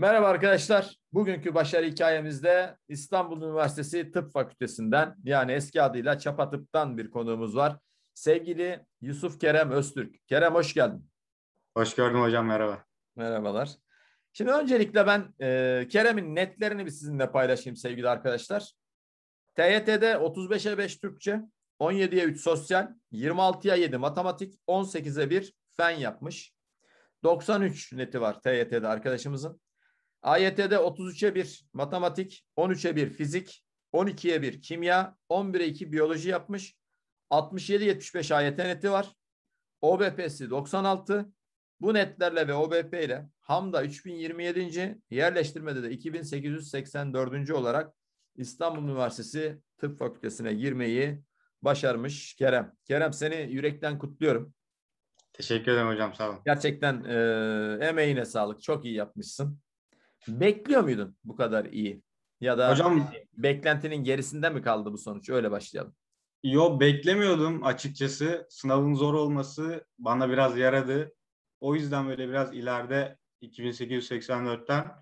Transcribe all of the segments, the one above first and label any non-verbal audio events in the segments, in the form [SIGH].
Merhaba arkadaşlar. Bugünkü başarı hikayemizde İstanbul Üniversitesi Tıp Fakültesinden yani eski adıyla Çapa Tıp'tan bir konuğumuz var. Sevgili Yusuf Kerem Öztürk. Kerem hoş geldin. Hoş gördüm hocam merhaba. Merhabalar. Şimdi öncelikle ben e, Kerem'in netlerini bir sizinle paylaşayım sevgili arkadaşlar. TYT'de 35'e 5 Türkçe, 17'ye 3 sosyal, 26'ya 7 matematik, 18'e 1 fen yapmış. 93 neti var TYT'de arkadaşımızın. AYT'de 33'e 1 matematik, 13'e 1 fizik, 12'ye 1 kimya, 11'e 2 biyoloji yapmış. 67-75 AYT neti var. OBP'si 96. Bu netlerle ve OBP ile Hamda 3027. yerleştirmede de 2884. olarak İstanbul Üniversitesi Tıp Fakültesine girmeyi başarmış Kerem. Kerem seni yürekten kutluyorum. Teşekkür ederim hocam sağ olun. Gerçekten e, emeğine sağlık. Çok iyi yapmışsın. Bekliyor muydun bu kadar iyi? Ya da Hocam, beklentinin gerisinde mi kaldı bu sonuç? Öyle başlayalım. Yo beklemiyordum açıkçası. Sınavın zor olması bana biraz yaradı. O yüzden böyle biraz ileride 2884'ten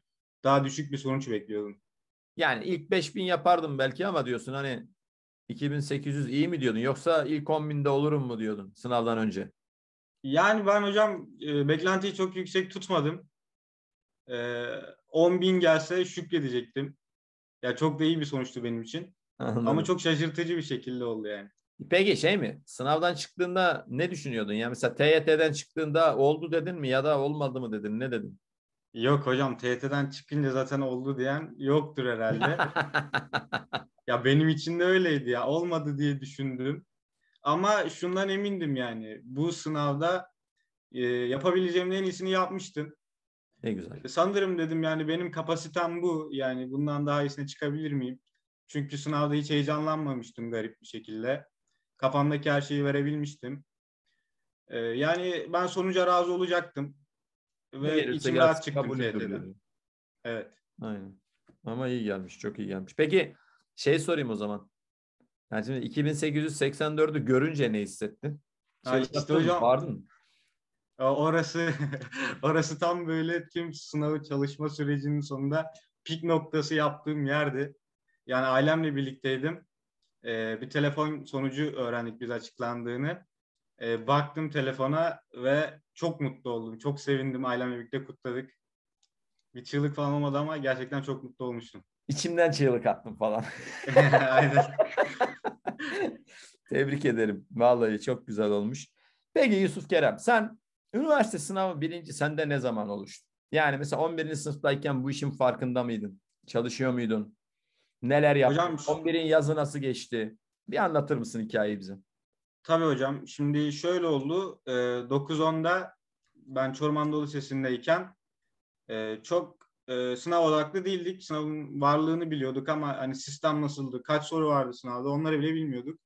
daha düşük bir sonuç bekliyordum. Yani ilk 5000 yapardım belki ama diyorsun hani 2800 iyi mi diyordun yoksa ilk 10.000'de olurum mu diyordun sınavdan önce? Yani ben hocam e, beklentiyi çok yüksek tutmadım. E, 10 bin gelse şükredecektim. Ya çok da iyi bir sonuçtu benim için. Anladım. Ama çok şaşırtıcı bir şekilde oldu yani. Peki şey mi? Sınavdan çıktığında ne düşünüyordun? Yani mesela TYT'den çıktığında oldu dedin mi ya da olmadı mı dedin? Ne dedin? Yok hocam TYT'den çıkınca zaten oldu diyen yoktur herhalde. [LAUGHS] ya benim için de öyleydi ya. Olmadı diye düşündüm. Ama şundan emindim yani. Bu sınavda e, yapabileceğimin en iyisini yapmıştım. Ne güzel. E, sanırım dedim yani benim kapasitem bu. Yani bundan daha iyisine çıkabilir miyim? Çünkü sınavda hiç heyecanlanmamıştım garip bir şekilde. Kafamdaki her şeyi verebilmiştim. Ee, yani ben sonuca razı olacaktım. Ve içim rahat çıktım TYT'den. Evet. Aynen. Ama iyi gelmiş, çok iyi gelmiş. Peki şey sorayım o zaman. Yani şimdi 2884'ü görünce ne hissettin? Şey, işte hocam. Vardın Orası [LAUGHS] orası tam böyle tüm sınavı çalışma sürecinin sonunda pik noktası yaptığım yerdi. Yani ailemle birlikteydim. Ee, bir telefon sonucu öğrendik biz açıklandığını. Ee, baktım telefona ve çok mutlu oldum. Çok sevindim. Ailemle birlikte kutladık. Bir çığlık falan olmadı ama gerçekten çok mutlu olmuştum. İçimden çığlık attım falan. [LAUGHS] Aynen. [LAUGHS] Tebrik ederim. Vallahi çok güzel olmuş. Peki Yusuf Kerem sen Üniversite sınavı birinci sende ne zaman oluştu? Yani mesela 11. sınıftayken bu işin farkında mıydın? Çalışıyor muydun? Neler yaptın? Hocam, 11'in yazı nasıl geçti? Bir anlatır mısın hikayeyi bize? Tabii hocam. Şimdi şöyle oldu. 9-10'da ee, ben Çorum Anadolu Lisesi'ndeyken e, çok e, sınav odaklı değildik. Sınavın varlığını biliyorduk ama hani sistem nasıldı, kaç soru vardı sınavda onları bile bilmiyorduk.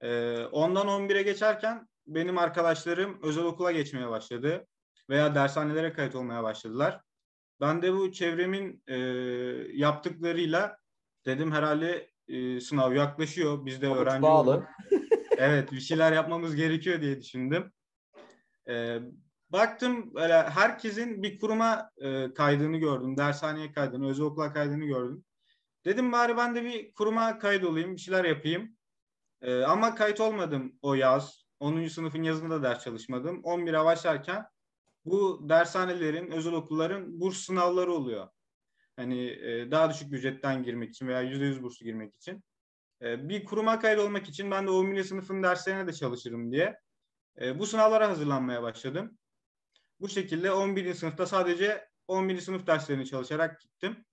Ee, ondan 11'e geçerken benim arkadaşlarım özel okula geçmeye başladı veya dershanelere kayıt olmaya başladılar. Ben de bu çevremin e, yaptıklarıyla dedim herhalde e, sınav yaklaşıyor. Biz de Çok öğrenci bağlı. [LAUGHS] evet bir şeyler yapmamız gerekiyor diye düşündüm. E, baktım böyle herkesin bir kuruma e, kaydını gördüm. Dershaneye kaydını, özel okula kaydını gördüm. Dedim bari ben de bir kuruma kaydolayım, bir şeyler yapayım. E, ama kayıt olmadım o yaz. 10. sınıfın yazında ders çalışmadım. 11'e başlarken bu dershanelerin, özel okulların burs sınavları oluyor. Hani e, daha düşük bütçeden girmek için veya %100 burslu girmek için. E, bir kuruma kaydolmak için ben de 11. sınıfın derslerine de çalışırım diye e, bu sınavlara hazırlanmaya başladım. Bu şekilde 11. sınıfta sadece 11. sınıf derslerini çalışarak gittim.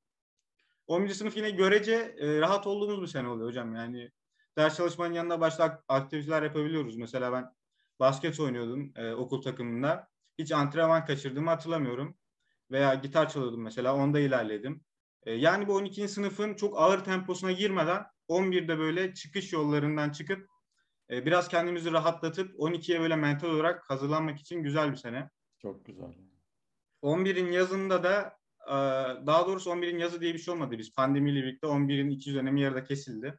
11. sınıf yine görece e, rahat olduğumuz bir sene oluyor hocam. Yani ders çalışmanın yanında başka aktiviteler yapabiliyoruz. Mesela ben basket oynuyordum e, okul takımında. Hiç antrenman kaçırdığımı hatırlamıyorum. Veya gitar çalıyordum mesela onda ilerledim. E, yani bu 12. sınıfın çok ağır temposuna girmeden 11'de böyle çıkış yollarından çıkıp e, biraz kendimizi rahatlatıp 12'ye böyle mental olarak hazırlanmak için güzel bir sene. Çok güzel. 11'in yazında da e, daha doğrusu 11'in yazı diye bir şey olmadı. Biz pandemiyle birlikte 11'in 200 dönemi yarıda kesildi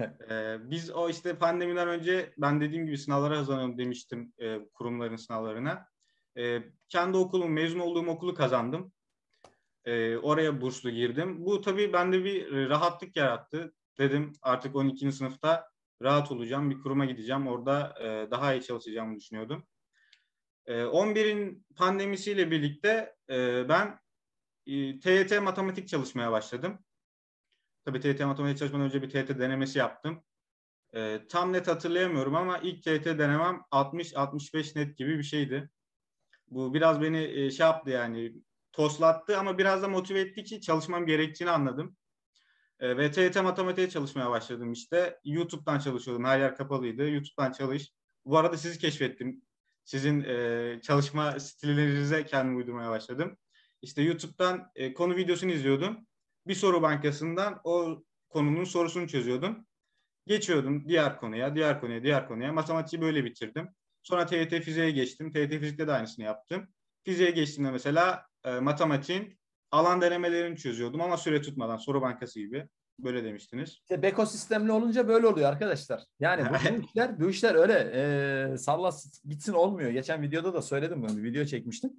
ee, biz o işte pandemiden önce ben dediğim gibi sınavlara hazırlanıyorum demiştim e, kurumların sınavlarına. E, kendi okulum, mezun olduğum okulu kazandım. E, oraya burslu girdim. Bu tabii bende bir rahatlık yarattı. Dedim artık 12. sınıfta rahat olacağım, bir kuruma gideceğim. Orada e, daha iyi çalışacağımı düşünüyordum. E, ee, 11'in pandemisiyle birlikte e, ben e, TYT matematik çalışmaya başladım. Tabii TYT matematik çalışmadan önce bir TYT denemesi yaptım. E, tam net hatırlayamıyorum ama ilk TYT denemem 60-65 net gibi bir şeydi. Bu biraz beni e, şey yaptı yani toslattı ama biraz da motive etti ki çalışmam gerektiğini anladım. E, ve TYT matematiğe çalışmaya başladım işte. YouTube'dan çalışıyordum. Her yer kapalıydı. YouTube'dan çalış. Bu arada sizi keşfettim. Sizin e, çalışma stillerinize kendimi uydurmaya başladım. İşte YouTube'dan e, konu videosunu izliyordum bir soru bankasından o konunun sorusunu çözüyordum. Geçiyordum diğer konuya, diğer konuya, diğer konuya. Matematiği böyle bitirdim. Sonra TYT fiziğe geçtim. TYT fizikte de aynısını yaptım. Fiziğe geçtiğimde mesela e, matematiğin alan denemelerini çözüyordum ama süre tutmadan soru bankası gibi. Böyle demiştiniz. İşte beko sistemli olunca böyle oluyor arkadaşlar. Yani bu, bu [LAUGHS] işler bu işler öyle e, salla gitsin olmuyor. Geçen videoda da söyledim bunu. Bir video çekmiştim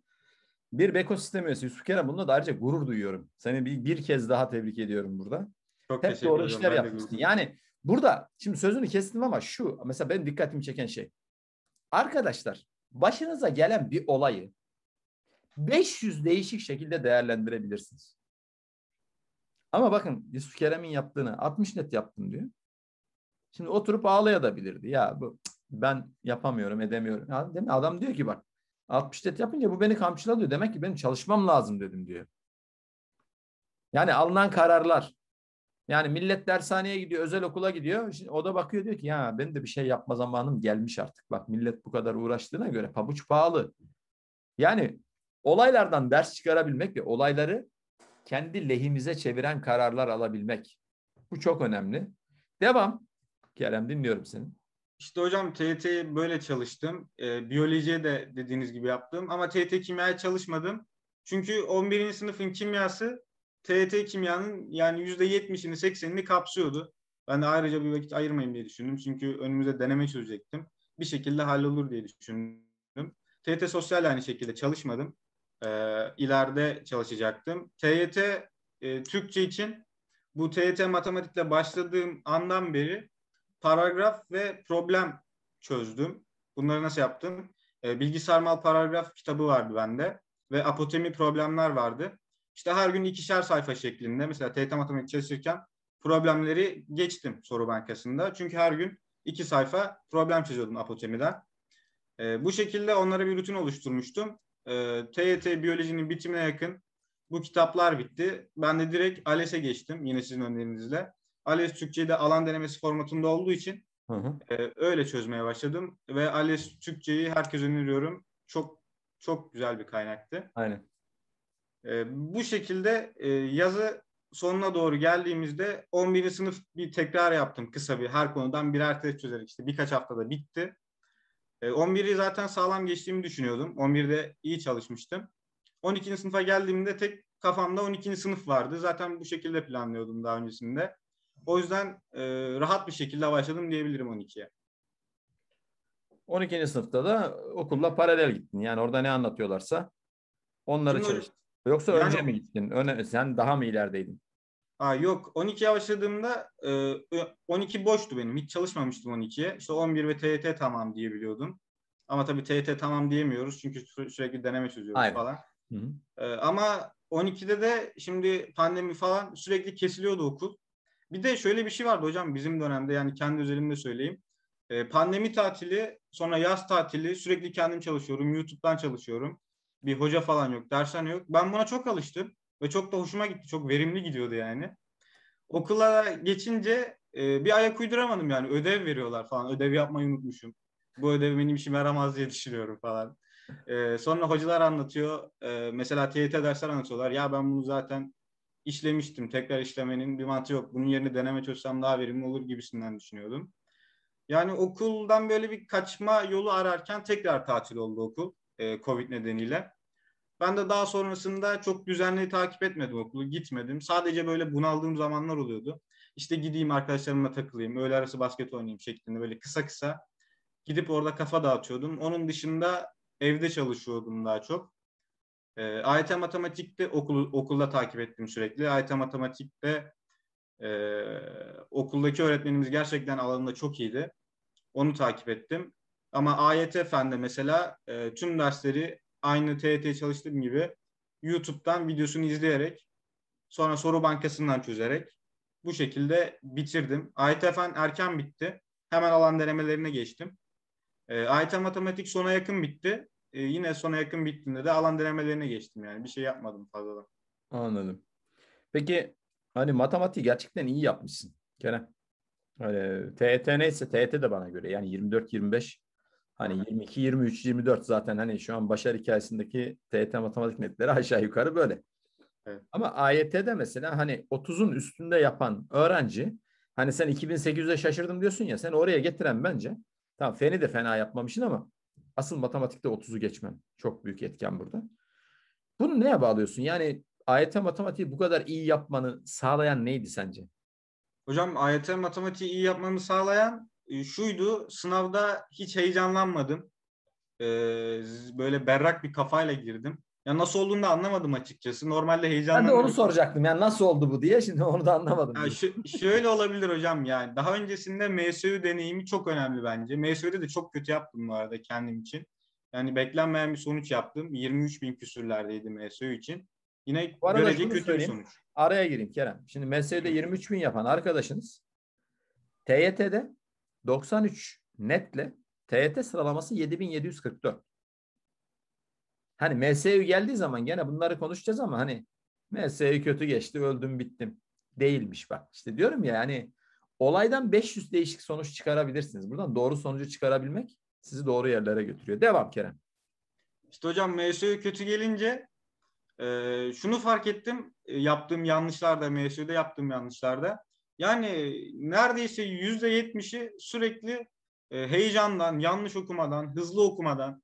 bir beko sistem üyesi Yusuf Kerem bununla da ayrıca gurur duyuyorum. Seni bir, bir kez daha tebrik ediyorum burada. Çok Hep doğru ediyorum. işler yapmışsın. Yani burada şimdi sözünü kestim ama şu mesela benim dikkatimi çeken şey. Arkadaşlar başınıza gelen bir olayı 500 değişik şekilde değerlendirebilirsiniz. Ama bakın Yusuf Kerem'in yaptığını 60 net yaptım diyor. Şimdi oturup ağlayabilirdi. Ya bu ben yapamıyorum, edemiyorum. Adam, değil mi? Adam diyor ki bak 60 yapınca bu beni kamçılıyor. Demek ki benim çalışmam lazım dedim diyor. Yani alınan kararlar. Yani millet dershaneye gidiyor, özel okula gidiyor. Şimdi o da bakıyor diyor ki ya benim de bir şey yapma zamanım gelmiş artık. Bak millet bu kadar uğraştığına göre pabuç pahalı. Yani olaylardan ders çıkarabilmek ve olayları kendi lehimize çeviren kararlar alabilmek. Bu çok önemli. Devam. Kerem dinliyorum seni. İşte hocam TET böyle çalıştım. E, biyolojiye de dediğiniz gibi yaptım. Ama TET kimyaya çalışmadım. Çünkü 11. sınıfın kimyası TET kimyanın yani %70'ini 80'ini kapsıyordu. Ben de ayrıca bir vakit ayırmayayım diye düşündüm. Çünkü önümüze deneme çözecektim. Bir şekilde hallolur diye düşündüm. TET sosyal aynı şekilde çalışmadım. E, ileride çalışacaktım. TET e, Türkçe için bu TET matematikle başladığım andan beri paragraf ve problem çözdüm. Bunları nasıl yaptım? E, Bilgi Sarmal Paragraf kitabı vardı bende ve apotemi problemler vardı. İşte her gün ikişer sayfa şeklinde mesela TYT matematik çalışırken problemleri geçtim soru bankasında. Çünkü her gün iki sayfa problem çözüyordum apotemiden. E, bu şekilde onlara bir rutin oluşturmuştum. E, TYT biyolojinin bitimine yakın bu kitaplar bitti. Ben de direkt ALES'e geçtim yine sizin önerinizle. ALES Türkçe'de alan denemesi formatında olduğu için hı hı. E, öyle çözmeye başladım ve ALES Türkçe'yi herkes öneriyorum. Çok çok güzel bir kaynaktı. Aynen. E, bu şekilde e, yazı sonuna doğru geldiğimizde 11. sınıf bir tekrar yaptım kısa bir her konudan birer test çözerek işte birkaç haftada bitti. E, 11'i zaten sağlam geçtiğimi düşünüyordum. 11'de iyi çalışmıştım. 12. sınıfa geldiğimde tek kafamda 12. sınıf vardı. Zaten bu şekilde planlıyordum daha öncesinde. O yüzden e, rahat bir şekilde başladım diyebilirim 12'ye. 12. sınıfta da okulla paralel gittin. Yani orada ne anlatıyorlarsa onları Şimdi çalıştın. Yoksa yani, önce mi gittin? Öne, sen daha mı ilerideydin? Aa, yok 12'ye başladığımda e, 12 boştu benim. Hiç çalışmamıştım 12'ye. İşte 11 ve TYT tamam diyebiliyordum. Ama tabii TYT tamam diyemiyoruz çünkü sü- sürekli deneme çözüyoruz Aynen. falan. Hı hı. E, ama 12'de de şimdi pandemi falan sürekli kesiliyordu okul. Bir de şöyle bir şey vardı hocam bizim dönemde yani kendi üzerimde söyleyeyim. E, pandemi tatili sonra yaz tatili sürekli kendim çalışıyorum. YouTube'dan çalışıyorum. Bir hoca falan yok, dershane yok. Ben buna çok alıştım ve çok da hoşuma gitti. Çok verimli gidiyordu yani. Okula geçince e, bir ayak uyduramadım yani. Ödev veriyorlar falan. Ödev yapmayı unutmuşum. Bu ödev benim işime yaramaz diye düşünüyorum falan. E, sonra hocalar anlatıyor. E, mesela TYT dersler anlatıyorlar. Ya ben bunu zaten işlemiştim. Tekrar işlemenin bir mantığı yok. Bunun yerine deneme çözsem daha verimli olur gibisinden düşünüyordum. Yani okuldan böyle bir kaçma yolu ararken tekrar tatil oldu okul e, Covid nedeniyle. Ben de daha sonrasında çok düzenli takip etmedim okulu, gitmedim. Sadece böyle bunaldığım zamanlar oluyordu. İşte gideyim arkadaşlarımla takılayım, öğle arası basket oynayayım şeklinde böyle kısa kısa gidip orada kafa dağıtıyordum. Onun dışında evde çalışıyordum daha çok. Ee, AYT Matematik'te okulu, okulda takip ettim sürekli. AYT Matematik'te e, okuldaki öğretmenimiz gerçekten alanında çok iyiydi. Onu takip ettim. Ama AYT Fen'de mesela e, tüm dersleri aynı TYT çalıştığım gibi YouTube'dan videosunu izleyerek sonra soru bankasından çözerek bu şekilde bitirdim. AYT Fen erken bitti. Hemen alan denemelerine geçtim. E, AYT Matematik sona yakın bitti e, yine sona yakın bittiğinde de alan denemelerine geçtim yani. Bir şey yapmadım fazla. Anladım. Peki hani matematiği gerçekten iyi yapmışsın Kerem. Hani TET e neyse TET e de bana göre yani 24-25 hani 22 23 24 zaten hani şu an başarı hikayesindeki TET e matematik netleri [LAUGHS] aşağı yukarı böyle. Evet. Ama AYT'de mesela hani 30'un üstünde yapan öğrenci hani sen 2800'e şaşırdım diyorsun ya sen oraya getiren bence tamam feni de fena yapmamışsın ama Asıl matematikte 30'u geçmem. Çok büyük etken burada. Bunu neye bağlıyorsun? Yani AYT matematiği bu kadar iyi yapmanı sağlayan neydi sence? Hocam AYT matematiği iyi yapmamı sağlayan e, şuydu. Sınavda hiç heyecanlanmadım. Ee, böyle berrak bir kafayla girdim. Ya nasıl olduğunu da anlamadım açıkçası. Normalde heyecanlandım. Ben de onu soracaktım. Yani nasıl oldu bu diye. Şimdi onu da anlamadım. Ya ş- şöyle olabilir hocam yani. Daha öncesinde MSU deneyimi çok önemli bence. MSU'da da çok kötü yaptım bu arada kendim için. Yani beklenmeyen bir sonuç yaptım. 23 bin küsürlerdeydi MSU için. Yine bu arada görece kötü bir sonuç. Araya gireyim Kerem. Şimdi MSU'da 23 bin yapan arkadaşınız TYT'de 93 netle TYT sıralaması 7744. Hani MSU geldiği zaman gene bunları konuşacağız ama hani MSU kötü geçti öldüm bittim değilmiş bak. İşte diyorum ya yani olaydan 500 değişik sonuç çıkarabilirsiniz. Buradan doğru sonucu çıkarabilmek sizi doğru yerlere götürüyor. Devam Kerem. İşte hocam MSU kötü gelince e, şunu fark ettim e, yaptığım yanlışlarda MSU'da yaptığım yanlışlarda. Yani neredeyse yüzde yetmişi sürekli e, heyecandan, yanlış okumadan, hızlı okumadan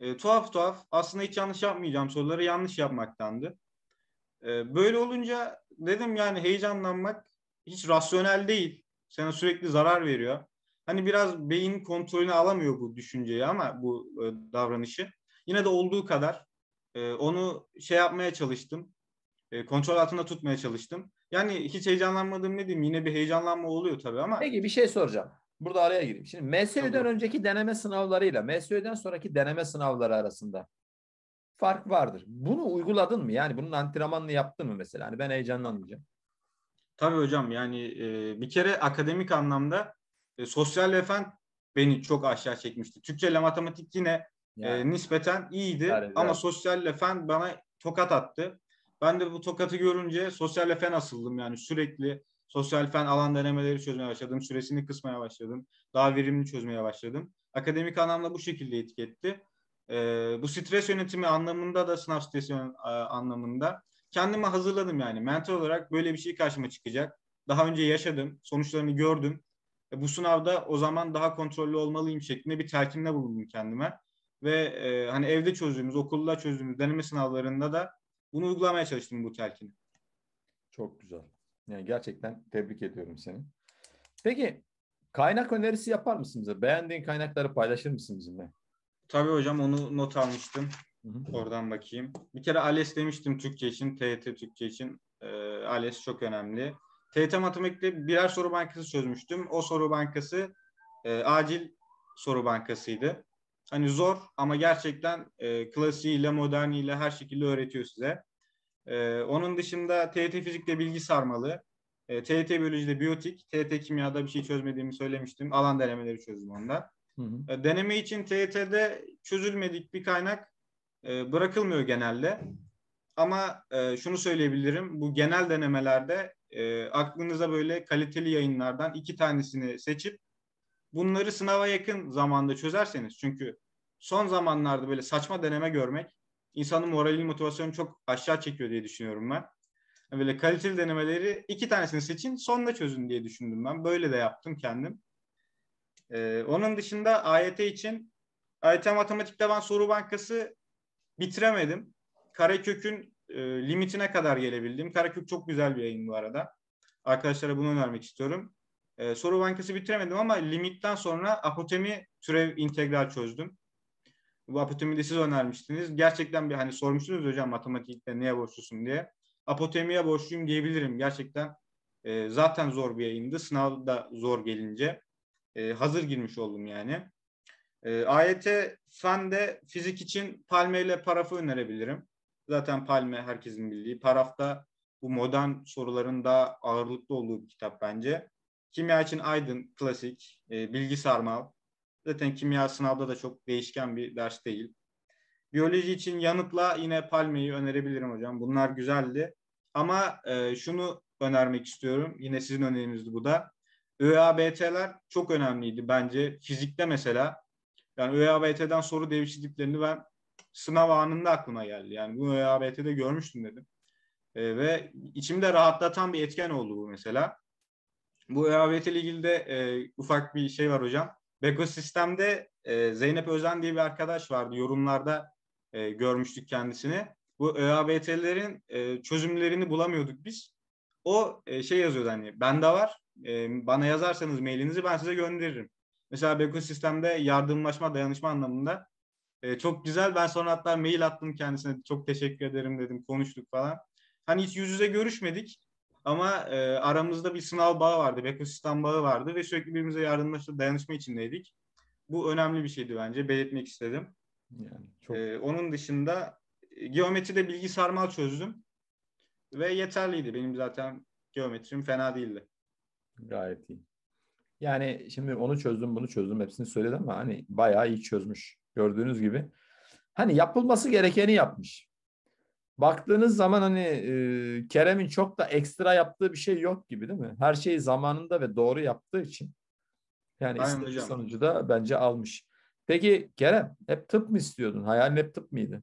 e, tuhaf tuhaf aslında hiç yanlış yapmayacağım soruları yanlış yapmaktandı. E, böyle olunca dedim yani heyecanlanmak hiç rasyonel değil. Sana sürekli zarar veriyor. Hani biraz beyin kontrolünü alamıyor bu düşünceyi ama bu e, davranışı. Yine de olduğu kadar e, onu şey yapmaya çalıştım. E, kontrol altında tutmaya çalıştım. Yani hiç heyecanlanmadım ne diyeyim yine bir heyecanlanma oluyor tabii ama. Peki bir şey soracağım. Burada araya gireyim. Şimdi MSÖ'den tamam. önceki deneme sınavlarıyla MSÖ'den sonraki deneme sınavları arasında fark vardır. Bunu uyguladın mı? Yani bunun antrenmanını yaptın mı mesela? Hani ben heyecanlanmayacağım. Tabii hocam yani e, bir kere akademik anlamda e, sosyal efend beni çok aşağı çekmişti. Türkçe ile matematik yine e, yani. e, nispeten iyiydi yani, ama yani. sosyal efend bana tokat attı. Ben de bu tokatı görünce sosyal efend asıldım yani sürekli Sosyal fen alan denemeleri çözmeye başladım. Süresini kısmaya başladım. Daha verimli çözmeye başladım. Akademik anlamda bu şekilde etki E, bu stres yönetimi anlamında da sınav stresi anlamında kendimi hazırladım yani. Mental olarak böyle bir şey karşıma çıkacak. Daha önce yaşadım. Sonuçlarını gördüm. E, bu sınavda o zaman daha kontrollü olmalıyım şeklinde bir telkinle bulundum kendime. Ve e, hani evde çözdüğümüz, okulda çözdüğümüz deneme sınavlarında da bunu uygulamaya çalıştım bu telkini. Çok güzel. Yani gerçekten tebrik ediyorum seni. Peki kaynak önerisi yapar mısın bize? Beğendiğin kaynakları paylaşır mısın bizimle? Tabii hocam onu not almıştım. Hı hı. Oradan bakayım. Bir kere ALES demiştim Türkçe için, TET Türkçe için. Ee, e, ALES çok önemli. TYT matematikte birer soru bankası çözmüştüm. O soru bankası e, acil soru bankasıydı. Hani zor ama gerçekten e, klasiğiyle, moderniyle her şekilde öğretiyor size. E, onun dışında TET Fizik'te bilgi sarmalı. E, TYT Biyoloji'de biyotik. TYT Kimya'da bir şey çözmediğimi söylemiştim. Alan denemeleri çözdüm onda. Hı e, deneme için TET'de çözülmedik bir kaynak e, bırakılmıyor genelde. Ama e, şunu söyleyebilirim. Bu genel denemelerde e, aklınıza böyle kaliteli yayınlardan iki tanesini seçip bunları sınava yakın zamanda çözerseniz çünkü son zamanlarda böyle saçma deneme görmek insanın moralini, motivasyonu çok aşağı çekiyor diye düşünüyorum ben. Böyle kaliteli denemeleri iki tanesini seçin sonla çözün diye düşündüm ben. Böyle de yaptım kendim. Ee, onun dışında AYT için AYT matematikte ben soru bankası bitiremedim. Karekök'ün e, limitine kadar gelebildim. Karekök çok güzel bir yayın bu arada. Arkadaşlara bunu önermek istiyorum. E, soru bankası bitiremedim ama limitten sonra apotemi türev integral çözdüm. Apotemi'de siz önermiştiniz. Gerçekten bir hani sormuştunuz hocam matematikte neye borçlusun diye. Apotemi'ye borçluyum diyebilirim. Gerçekten e, zaten zor bir yayındı. Sınavda zor gelince e, hazır girmiş oldum yani. E, AYT de fizik için palme ile parafı önerebilirim. Zaten palme herkesin bildiği. Paraf da bu modern soruların daha ağırlıklı olduğu bir kitap bence. Kimya için Aydın, klasik. E, Bilgi Sarmal, Zaten kimya sınavda da çok değişken bir ders değil. Biyoloji için yanıtla yine Palme'yi önerebilirim hocam. Bunlar güzeldi. Ama e, şunu önermek istiyorum. Yine sizin önerinizdi bu da. ÖABT'ler çok önemliydi bence. Fizikte mesela yani ÖABT'den soru değişikliklerini ben sınav anında aklıma geldi. Yani bunu ÖABT'de görmüştüm dedim. E, ve içimde rahatlatan bir etken oldu bu mesela. Bu ÖABT ile ilgili de e, ufak bir şey var hocam. Beko sistemde e, Zeynep Özen diye bir arkadaş vardı. Yorumlarda e, görmüştük kendisini. Bu ÖABT'lerin e, çözümlerini bulamıyorduk biz. O e, şey yazıyordu hani bende var e, bana yazarsanız mailinizi ben size gönderirim. Mesela Beko sistemde yardımlaşma dayanışma anlamında e, çok güzel. Ben sonra hatta mail attım kendisine çok teşekkür ederim dedim konuştuk falan. Hani hiç yüz yüze görüşmedik ama e, aramızda bir sınav bağı vardı, bir ekosistem bağı vardı ve sürekli birbirimize yardımlaşıp dayanışma içindeydik. Bu önemli bir şeydi bence, belirtmek istedim. Yani çok... e, onun dışında e, geometride bilgi sarmal çözdüm ve yeterliydi. Benim zaten geometrim fena değildi. Gayet iyi. Yani şimdi onu çözdüm, bunu çözdüm hepsini söyledim ama hani bayağı iyi çözmüş. Gördüğünüz gibi. Hani yapılması gerekeni yapmış baktığınız zaman hani e, Kerem'in çok da ekstra yaptığı bir şey yok gibi değil mi? Her şeyi zamanında ve doğru yaptığı için yani istediği sonucu da bence almış. Peki Kerem hep tıp mı istiyordun? Hayalin hep tıp mıydı?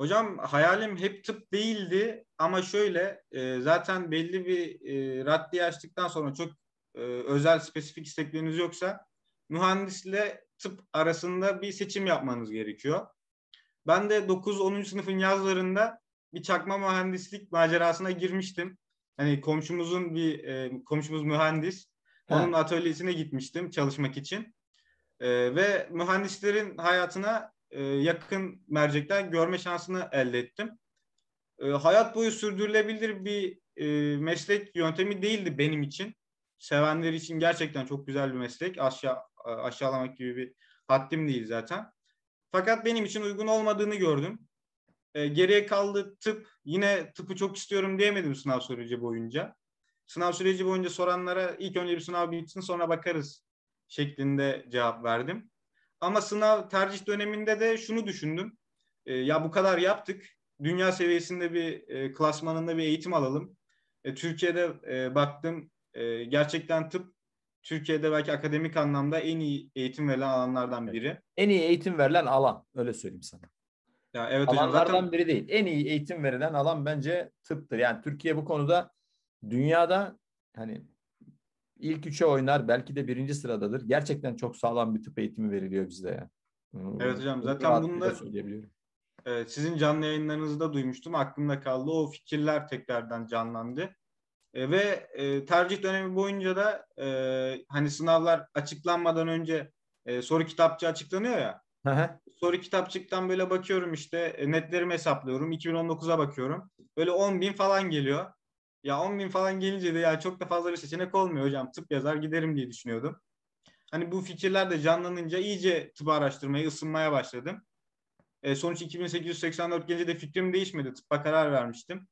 Hocam hayalim hep tıp değildi ama şöyle e, zaten belli bir e, raddiye açtıktan sonra çok e, özel spesifik istekleriniz yoksa mühendisle tıp arasında bir seçim yapmanız gerekiyor. Ben de 9-10. sınıfın yazlarında bir çakma mühendislik macerasına girmiştim. Hani komşumuzun bir e, komşumuz mühendis. Onun atölyesine gitmiştim çalışmak için. E, ve mühendislerin hayatına e, yakın mercekten görme şansını elde ettim. E, hayat boyu sürdürülebilir bir e, meslek yöntemi değildi benim için. Sevenler için gerçekten çok güzel bir meslek. Aşağı e, aşağılamak gibi bir haddim değil zaten. Fakat benim için uygun olmadığını gördüm. E, geriye kaldı tıp. Yine tıpı çok istiyorum diyemedim sınav süreci boyunca. Sınav süreci boyunca soranlara ilk önce bir sınav bitsin sonra bakarız şeklinde cevap verdim. Ama sınav tercih döneminde de şunu düşündüm. E, ya bu kadar yaptık. Dünya seviyesinde bir e, klasmanında bir eğitim alalım. E, Türkiye'de e, baktım e, gerçekten tıp Türkiye'de belki akademik anlamda en iyi eğitim verilen alanlardan biri. En iyi eğitim verilen alan öyle söyleyeyim sana. Ya evet hocam Alanlardan zaten... biri değil. En iyi eğitim verilen alan bence tıptır. Yani Türkiye bu konuda dünyada hani ilk üçe oynar belki de birinci sıradadır. Gerçekten çok sağlam bir tıp eğitimi veriliyor bizde ya. Evet hocam zaten bunlar e, sizin canlı yayınlarınızda duymuştum. Aklımda kaldı. O fikirler tekrardan canlandı. E, ve e, tercih dönemi boyunca da e, hani sınavlar açıklanmadan önce e, soru kitapçı açıklanıyor ya. Aha. Soru kitapçıktan böyle bakıyorum işte e, netlerimi hesaplıyorum. 2019'a bakıyorum. Böyle 10 bin falan geliyor. Ya 10 bin falan gelince de ya çok da fazla bir seçenek olmuyor hocam. Tıp yazar giderim diye düşünüyordum. Hani bu fikirler de canlanınca iyice tıp araştırmayı ısınmaya başladım. E, sonuç 2884 gelince de fikrim değişmedi. tıp'a karar vermiştim.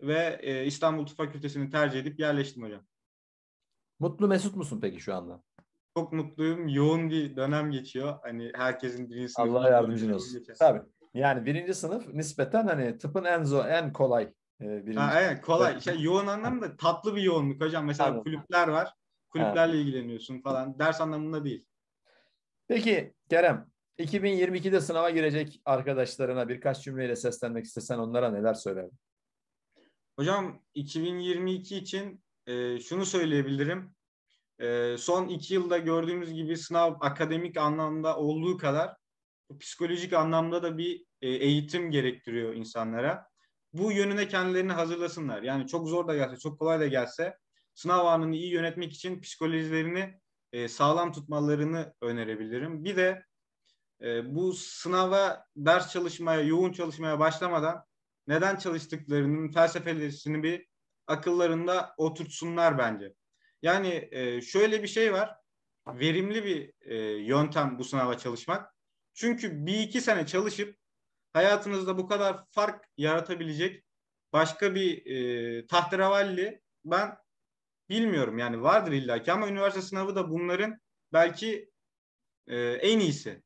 Ve e, İstanbul Tıp Fakültesini tercih edip yerleştim hocam. Mutlu mesut musun peki şu anda? çok mutluyum. Yoğun bir dönem geçiyor. Hani herkesin birinci sınıf. Allah yardımcın olsun. Geçer. Tabii. Yani birinci sınıf nispeten hani tıpın en zor, en kolay e, birinci. Ha, evet kolay. Şey, yoğun anlamda tatlı bir yoğunluk hocam. Mesela Tabii. kulüpler var. Kulüplerle ha. ilgileniyorsun falan. Ders anlamında değil. Peki Kerem 2022'de sınava girecek arkadaşlarına birkaç cümleyle seslenmek istesen onlara neler söylerdin? Hocam 2022 için e, şunu söyleyebilirim. Ee, son iki yılda gördüğümüz gibi sınav akademik anlamda olduğu kadar psikolojik anlamda da bir e, eğitim gerektiriyor insanlara. Bu yönüne kendilerini hazırlasınlar. Yani çok zor da gelse, çok kolay da gelse sınav anını iyi yönetmek için psikolojilerini e, sağlam tutmalarını önerebilirim. Bir de e, bu sınava, ders çalışmaya, yoğun çalışmaya başlamadan neden çalıştıklarının felsefelerini bir akıllarında oturtsunlar bence. Yani e, şöyle bir şey var. Verimli bir e, yöntem bu sınava çalışmak. Çünkü bir iki sene çalışıp hayatınızda bu kadar fark yaratabilecek başka bir e, tahterevalli ben bilmiyorum. Yani vardır illaki ama üniversite sınavı da bunların belki e, en iyisi.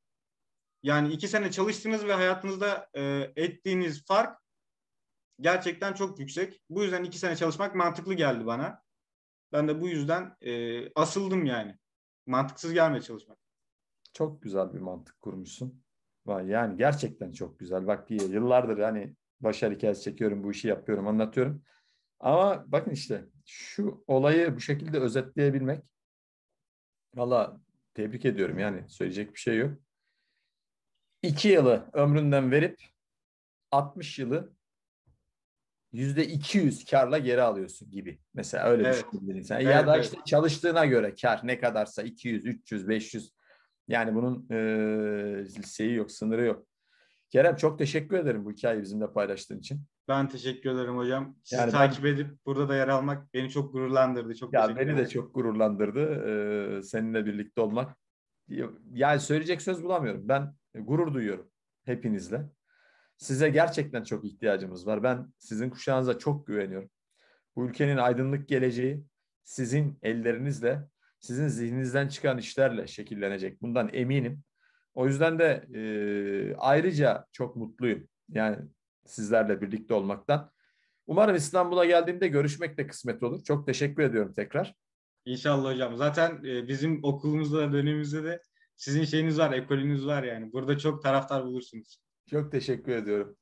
Yani iki sene çalıştınız ve hayatınızda e, ettiğiniz fark gerçekten çok yüksek. Bu yüzden iki sene çalışmak mantıklı geldi bana. Ben de bu yüzden e, asıldım yani. Mantıksız gelmeye çalışmak. Çok güzel bir mantık kurmuşsun. Vay yani gerçekten çok güzel. Bak bir yıllardır hani başarı hikayesi çekiyorum, bu işi yapıyorum, anlatıyorum. Ama bakın işte şu olayı bu şekilde özetleyebilmek valla tebrik ediyorum yani söyleyecek bir şey yok. İki yılı ömründen verip 60 yılı yüzde iki yüz karla geri alıyorsun gibi. Mesela öyle evet. düşünebilir Evet, ya da işte evet. çalıştığına göre kar ne kadarsa 200, 300, 500 yani bunun e, şeyi yok, sınırı yok. Kerem çok teşekkür ederim bu hikayeyi bizimle paylaştığın için. Ben teşekkür ederim hocam. Sizi yani takip ben... edip burada da yer almak beni çok gururlandırdı. Çok ya beni de çok gururlandırdı ee, seninle birlikte olmak. Yani söyleyecek söz bulamıyorum. Ben gurur duyuyorum hepinizle. Size gerçekten çok ihtiyacımız var. Ben sizin kuşağınıza çok güveniyorum. Bu ülkenin aydınlık geleceği sizin ellerinizle, sizin zihninizden çıkan işlerle şekillenecek. Bundan eminim. O yüzden de e, ayrıca çok mutluyum. Yani sizlerle birlikte olmaktan. Umarım İstanbul'a geldiğimde görüşmek de kısmet olur. Çok teşekkür ediyorum tekrar. İnşallah hocam. Zaten e, bizim okulumuzda da bölümümüzde de sizin şeyiniz var, ekolünüz var yani. Burada çok taraftar bulursunuz. Çok teşekkür ediyorum.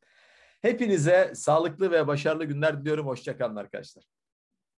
Hepinize sağlıklı ve başarılı günler diliyorum. Hoşçakalın arkadaşlar.